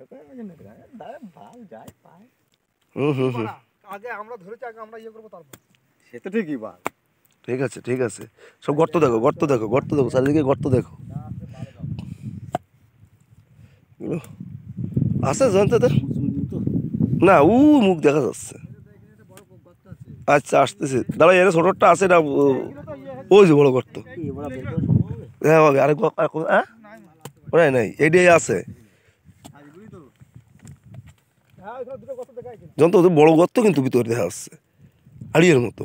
আগে আমরা ধরেছি ঠিকই ঠিক আছে ঠিক আছে সব গর্ত দেখো গর্ত দেখো গর্ত দেখো গর্ত দেখো আছে জানতে না উ মুখ দেখা যাচ্ছে আচ্ছা আসতেছে দাঁড়া ছোটটা আছে না ওই যে বড় গর্ত হ্যাঁ আরেক হ্যাঁ? নাই এটাই আছে যন্ত্র বড় গর্ত কিন্তু ভিতরে দেখা যাচ্ছে হাড়িয়ার মতো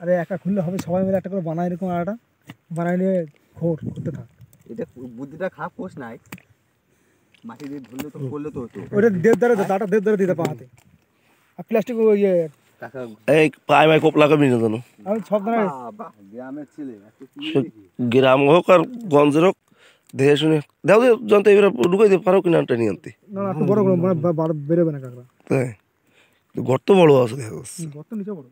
আরে একা খুললে হবে সবাই মিলে একটা করে বানায় এরকম আটা বানায় নিয়ে খোর করতে থাক এটা বুদ্ধিটা খাপ কোষ নাই মাটি দিয়ে ধরলে তো করলে তো হতো ওটা দেড় দ্বারা দাঁটা দেড় দ্বারা দিতে পাহাতে আর প্লাস্টিক ইয়ে এই পায় মাই কোপলা কমে না জানো গ্রাম হোক আর গঞ্জের হোক শুনে দাও দিয়ে জানতে এবার ঢুকাই দিয়ে পারো কিনা মানে বেরোবে না কাকড়া তাই ঘর তো বড় আছে দেখা ঘর তো নিচে বড়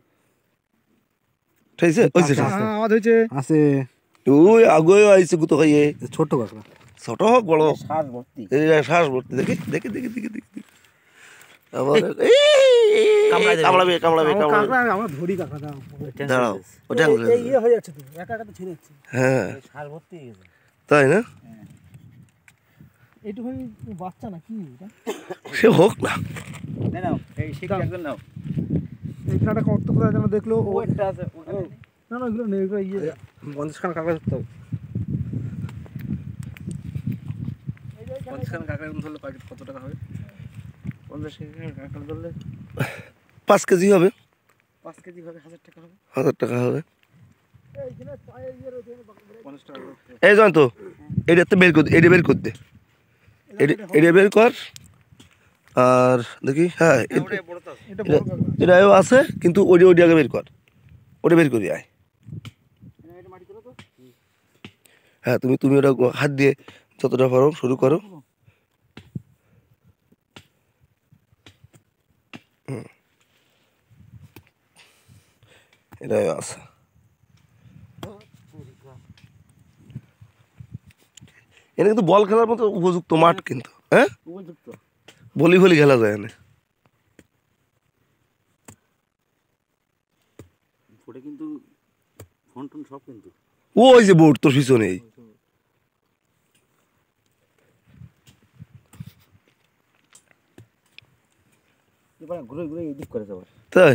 আচ্ছা, হ্যাঁ, আওয়াজ হইছে আছে আইছে গুতো খাইয়ে ছোট কাকড়া ছোট হোক বড় শ্বাস ভর্তি এই শ্বাস ভর্তি দেখি দেখি দেখি দেখি দেখি এই তাই না এইটুখানি বাচ্চা না কি সে হোক না নাও এই শিখা একদম নাও এইখানটা যেন দেখলো ও আছে না না ইয়ে। ধরতে হবে পঞ্চাশখানা কাগজ ধরলে কত টাকা হবে পঞ্চাশ কাগজ ধরলে পাঁচ কেজি হবে হাজার টাকা হবে এই জান তো এটা তো বের করতে এটা বের করতে এটা বের কর আর দেখি হ্যাঁ এটাও আছে কিন্তু ওটা ওডি আগে বের কর ওটা বের করি আয় হ্যাঁ তুমি তুমি ওটা হাত দিয়ে যতটা পারো শুরু করো এটাই আছে এটা কিন্তু বল খেলার মতো উপযুক্ত মাঠ কিন্তু হ্যাঁ বলি ভলি খেলা যায় এনে ওই যে বোর্ড তোর ঘুরে করে তাই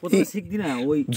है? झन्त